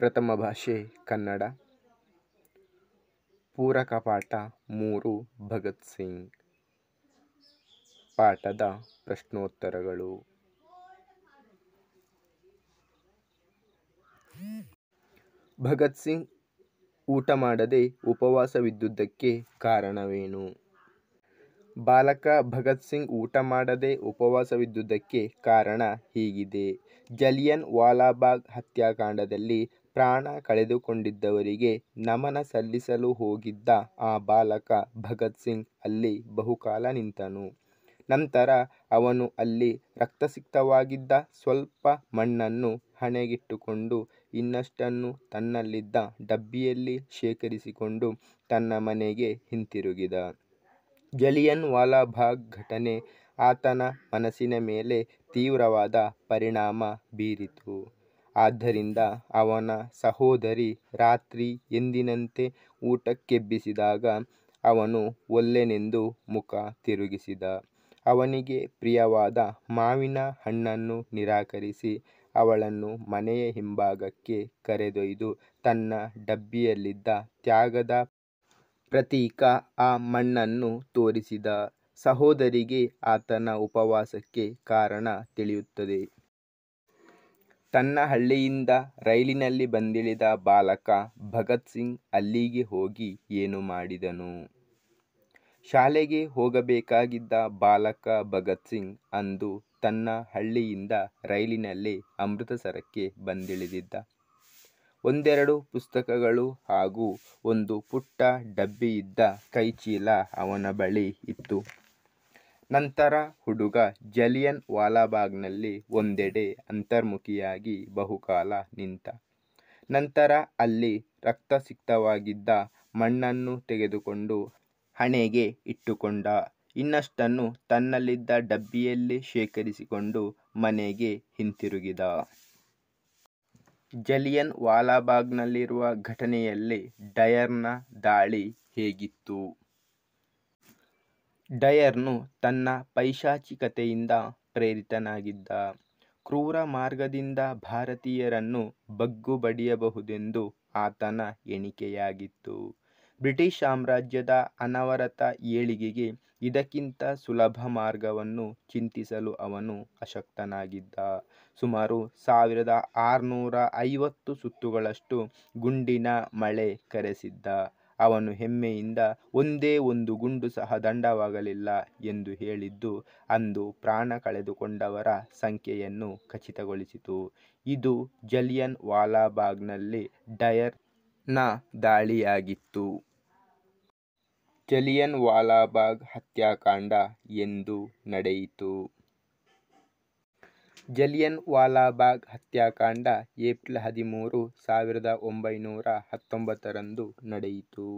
ಪ್ರಥಮ ಭಾಷೆ ಕನ್ನಡ ಪೂರಕ ಪಾಠ ಮೂರು ಭಗತ್ ಸಿಂಗ್ ಪಾಠದ ಪ್ರಶ್ನೋತ್ತರಗಳು ಭಗತ್ ಸಿಂಗ್ ಊಟ ಮಾಡದೆ ಉಪವಾಸವಿದ್ದುದಕ್ಕೆ ಕಾರಣವೇನು ಬಾಲಕ ಭಗತ್ ಸಿಂಗ್ ಊಟ ಮಾಡದೆ ಉಪವಾಸವಿದ್ದುದಕ್ಕೆ ಕಾರಣ ಹೀಗಿದೆ ಜಲಿಯನ್ ವಾಲಾಬಾಗ್ ಹತ್ಯಾಕಾಂಡದಲ್ಲಿ ಪ್ರಾಣ ಕಳೆದುಕೊಂಡಿದ್ದವರಿಗೆ ನಮನ ಸಲ್ಲಿಸಲು ಹೋಗಿದ್ದ ಆ ಬಾಲಕ ಭಗತ್ ಸಿಂಗ್ ಅಲ್ಲಿ ಬಹುಕಾಲ ನಿಂತನು. ನಂತರ ಅವನು ಅಲ್ಲಿ ರಕ್ತಸಿಕ್ತವಾಗಿದ್ದ ಸ್ವಲ್ಪ ಮಣ್ಣನ್ನು ಹಣೆಗಿಟ್ಟುಕೊಂಡು ಇನ್ನಷ್ಟನ್ನು ತನ್ನಲ್ಲಿದ್ದ ಡಬ್ಬಿಯಲ್ಲಿ ಶೇಖರಿಸಿಕೊಂಡು ತನ್ನ ಮನೆಗೆ ಹಿಂತಿರುಗಿದ. ಜಲಿಯನ್ ವಾಲಾಬಾಗ್ ಘಟನೆ ಆತನ ಮನಸ್ಸಿನ ಮೇಲೆ ತೀವ್ರವಾದ ಪರಿಣಾಮ ಬೀರಿತು. ಆದ್ದರಿಂದ ಅವನ ಸಹೋದರಿ ರಾತ್ರಿ ಎಂದಿನಂತೆ ಊಟಕ್ಕೆಬ್ಬಿಸಿದಾಗ ಅವನು ಒಲ್ಲೆನೆಂದು ಮುಖ ತಿರುಗಿಸಿದ. ಅವನಿಗೆ ಪ್ರಿಯವಾದ ಮಾವಿನ ಹಣ್ಣನ್ನು ನಿರಾಕರಿಸಿ ಅವಳನ್ನು ಮನೆಯ ಹಿಂಭಾಗಕ್ಕೆ ಕರೆದೊಯ್ದು ತನ್ನ ಡಬ್ಬಿಯಲ್ಲಿದ್ದ ತ್ಯಾಗದ ಪ್ರತೀಕ ಆ ಮಣ್ಣನ್ನು ತೋರಿಸಿದ. ಸಹೋದರಿಗೆ ಆತನ ಉಪವಾಸಕ್ಕೆ ಕಾರಣ ತಿಳಿಯುತ್ತದೆ. ತನ್ನ ಹಳ್ಳಿಯಿಂದ ರೈಲಿನಲ್ಲಿ ಬಂದಿಳಿದ ಬಾಲಕ ಭಗತ್ ಸಿಂಗ್ ಅಲ್ಲಿಗೆ ಹೋಗಿ ಏನು ಮಾಡಿದನು ಶಾಲೆಗೆ ಹೋಗಬೇಕಾಗಿದ್ದ ಬಾಲಕ ಭಗತ್ ಸಿಂಗ್ ಅಂದು ತನ್ನ ಹಳ್ಳಿಯಿಂದ ರೈಲಿನಲ್ಲಿ ಅಮೃತಸರಕ್ಕೆ ಬಂದಿಳಿದಿದ್ದ ಒಂದೆರಡು ಪುಸ್ತಕಗಳು ಹಾಗೂ ಒಂದು ಪುಟ್ಟ ಡಬ್ಬಿಯಿದ್ದ ಕೈಚೀಲ ಅವನ ಬಳಿ ಇತ್ತು ನಂತರ ಹುಡುಗ ಜಲಿಯನ್ ವಾಲಾಬಾಗ್ನಲ್ಲಿ ಒಂದೆಡೆ ಅಂತರ್ಮುಖಿಯಾಗಿ ಬಹುಕಾಲ ನಿಂತ ನಂತರ ಅಲ್ಲಿ ರಕ್ತಸಿಕ್ತವಾಗಿದ್ದ ಮಣ್ಣನ್ನು ತೆಗೆದುಕೊಂಡು ಹಣೆಗೆ ಇಟ್ಟುಕೊಂಡ ಇನ್ನಷ್ಟನ್ನು ತನ್ನಲ್ಲಿದ್ದ ಡಬ್ಬಿಯಲ್ಲಿ ಶೇಖರಿಸಿಕೊಂಡು ಮನೆಗೆ ಹಿಂತಿರುಗಿದ ಜಲಿಯನ್ ವಾಲಾಬಾಗ್ನಲ್ಲಿರುವ ಘಟನೆಯಲ್ಲಿ ಡಯರ್ನ ದಾಳಿ ಹೇಗಿತ್ತು ಡಯರ್ನು ತನ್ನ ಪೈಶಾಚಿಕತೆಯಿಂದ ಪ್ರೇರಿತನಾಗಿದ್ದ ಕ್ರೂರ ಮಾರ್ಗದಿಂದ ಭಾರತೀಯರನ್ನು ಬಗ್ಗುಬಡಿಯಬಹುದೆಂದು ಆತನ ಎಣಿಕೆಯಾಗಿತ್ತು ಬ್ರಿಟಿಷ್ ಸಾಮ್ರಾಜ್ಯದ ಅನವರತ ಏಳಿಗೆಗೆ ಇದಕ್ಕಿಂತ ಸುಲಭ ಮಾರ್ಗವನ್ನು ಚಿಂತಿಸಲು ಅವನು ಅಶಕ್ತನಾಗಿದ್ದ ಸುಮಾರು ಸಾವಿರದ ಆರುನೂರ ಐವತ್ತು ಸುತ್ತುಗಳಷ್ಟು ಗುಂಡಿನ ಮಳೆ ಕರೆಸಿದ್ದ ಅವನು ಹೆಮ್ಮೆಯಿಂದ ಒಂದೇ ಒಂದು ಗುಂಡು ಸಹ ದಂಡವಾಗಲಿಲ್ಲ ಎಂದು ಹೇಳಿದ್ದು ಅಂದು ಪ್ರಾಣ ಕಳೆದುಕೊಂಡವರ ಸಂಖ್ಯೆಯನ್ನು ಖಚಿತಗೊಳಿಸಿತು ಇದು ಜಲಿಯನ್ ವಾಲಾಬಾಗ್ನಲ್ಲಿ ಡಯರ್ನ ದಾಳಿಯಾಗಿತ್ತು ಜಲಿಯನ್ ವಾಲಾಬಾಗ್ ಹತ್ಯಾಕಾಂಡ ಎಂದು ನಡೆಯಿತು ಜಲಿಯನ್ ವಾಲಾಬಾಗ್ ಹತ್ಯಾಕಾಂಡ ಏಪ್ರಿಲ್ ಹದಿಮೂರು ಸಾವಿರದ ಒಂಬೈನೂರ ಹತ್ತೊಂಬತ್ತರಂದು ನಡೆಯಿತು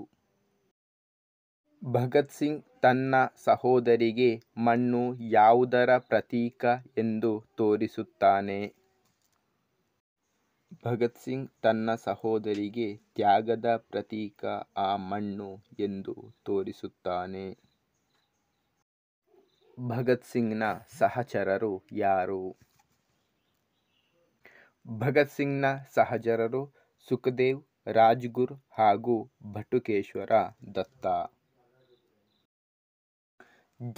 ಭಗತ್ ಸಿಂಗ್ ತನ್ನ ಸಹೋದರಿಗೆ ಮಣ್ಣು ಯಾವುದರ ಪ್ರತೀಕ ಎಂದು ತೋರಿಸುತ್ತಾನೆ ಭಗತ್ ಸಿಂಗ್ ತನ್ನ ಸಹೋದರಿಗೆ ತ್ಯಾಗದ ಪ್ರತೀಕ ಆ ಮಣ್ಣು ಎಂದು ತೋರಿಸುತ್ತಾನೆ ಭಗತ್ ಸಿಂಗ್ನ ಸಹಚರರು ಯಾರು ಭಗತ್ ಸಿಂಗ್ನ ಸಹಜರರು ಸುಖದೇವ್ ರಾಜ್ಗುರು ಹಾಗೂ ಭಟುಕೇಶ್ವರ ದತ್ತ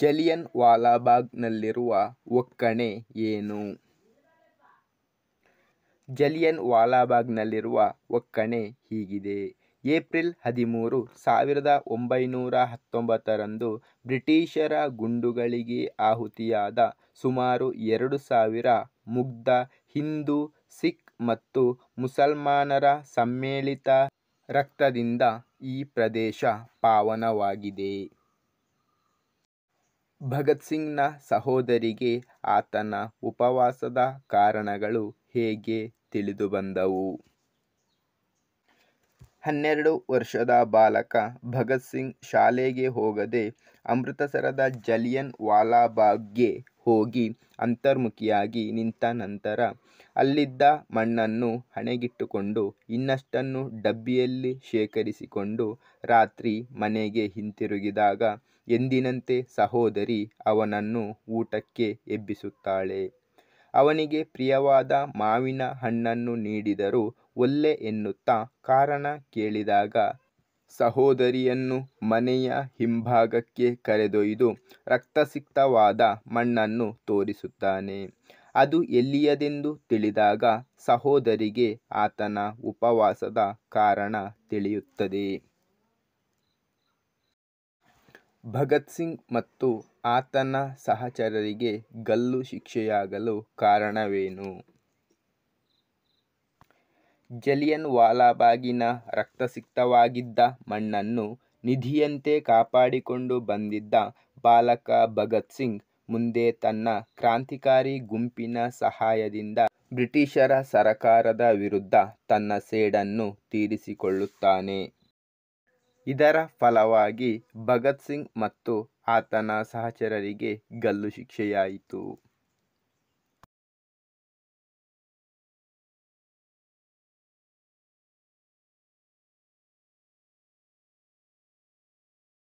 ಜಲಿಯನ್ ವಾಲಾಬಾಗ್ನಲ್ಲಿರುವ ಒಕ್ಕಣೆ ಏನು ಜಲಿಯನ್ ವಾಲಾಬಾಗ್ನಲ್ಲಿರುವ ಒಕ್ಕಣೆ ಹೀಗಿದೆ ಏಪ್ರಿಲ್ ಹದಿಮೂರು ಸಾವಿರದ ಒಂಬೈನೂರ ಹತ್ತೊಂಬತ್ತರಂದು ಬ್ರಿಟಿಷರ ಗುಂಡುಗಳಿಗೆ ಆಹುತಿಯಾದ ಸುಮಾರು ಎರಡು ಸಾವಿರ ಮುಗ್ಧ ಹಿಂದೂ ಸಿಖ್ ಮತ್ತು ಮುಸಲ್ಮಾನರ ಸಮ್ಮಿಳಿತ ರಕ್ತದಿಂದ ಈ ಪ್ರದೇಶ ಪಾವನವಾಗಿದೆ. ಭಗತ್ ಸಿಂಗ್ನ ಸಹೋದರಿಗೆ ಆತನ ಉಪವಾಸದ ಕಾರಣಗಳು ಹೇಗೆ ತಿಳಿದುಬಂದವು? ಹನ್ನೆರಡು ವರ್ಷದ ಬಾಲಕ ಭಗತ್ ಸಿಂಗ್ ಶಾಲೆಗೆ ಹೋಗದೆ ಅಮೃತಸರದ ಜಲಿಯನ್ ವಾಲಾಬಾಗ್ಗೆ ಹೋಗಿ ಅಂತರ್ಮುಖಿಯಾಗಿ ನಿಂತ ನಂತರ ಅಲ್ಲಿದ್ದ ಮಣ್ಣನ್ನು ಹಣೆಗಿಟ್ಟುಕೊಂಡು ಇನ್ನಷ್ಟನ್ನು ಡಬ್ಬಿಯಲ್ಲಿ ಶೇಖರಿಸಿಕೊಂಡು ರಾತ್ರಿ ಮನೆಗೆ ಹಿಂತಿರುಗಿದಾಗ ಎಂದಿನಂತೆ ಸಹೋದರಿ ಅವನನ್ನು ಊಟಕ್ಕೆ ಎಬ್ಬಿಸುತ್ತಾಳೆ ಅವನಿಗೆ ಪ್ರಿಯವಾದ ಮಾವಿನ ಹಣ್ಣನ್ನು ನೀಡಿದರೂ ಒಲ್ಲೆ ಎನ್ನುತ್ತಾ ಕಾರಣ ಕೇಳಿದಾಗ ಸಹೋದರಿಯನ್ನು ಮನೆಯ ಹಿಂಭಾಗಕ್ಕೆ ಕರೆದೊಯ್ದು ರಕ್ತಸಿಕ್ತವಾದ ಮಣ್ಣನ್ನು ತೋರಿಸುತ್ತಾನೆ ಅದು ಎಲ್ಲಿಯದೆಂದು ತಿಳಿದಾಗ ಸಹೋದರಿಗೆ ಆತನ ಉಪವಾಸದ ಕಾರಣ ತಿಳಿಯುತ್ತದೆ ಭಗತ್ ಸಿಂಗ್ ಮತ್ತು ಆತನ ಸಹಚರರಿಗೆ ಗಲ್ಲು ಶಿಕ್ಷೆಯಾಗಲು ಕಾರಣವೇನು ಜಲಿಯನ್ ವಾಲಾಬಾಗಿನ ರಕ್ತಸಿಕ್ತವಾಗಿದ್ದ ಮಣ್ಣನ್ನು ನಿಧಿಯಂತೆ ಕಾಪಾಡಿಕೊಂಡು ಬಂದಿದ್ದ ಬಾಲಕ ಭಗತ್ ಸಿಂಗ್ ಮುಂದೆ ತನ್ನ ಕ್ರಾಂತಿಕಾರಿ ಗುಂಪಿನ ಸಹಾಯದಿಂದ ಬ್ರಿಟಿಷರ ಸರಕಾರದ ವಿರುದ್ಧ ತನ್ನ ಸೇಡನ್ನು ತೀರಿಸಿಕೊಳ್ಳುತ್ತಾನೆ ಇದರ ಫಲವಾಗಿ ಭಗತ್ ಸಿಂಗ್ ಮತ್ತು ಆತನ ಸಹಚರರಿಗೆ ಗಲ್ಲು ಶಿಕ್ಷೆಯಾಯಿತು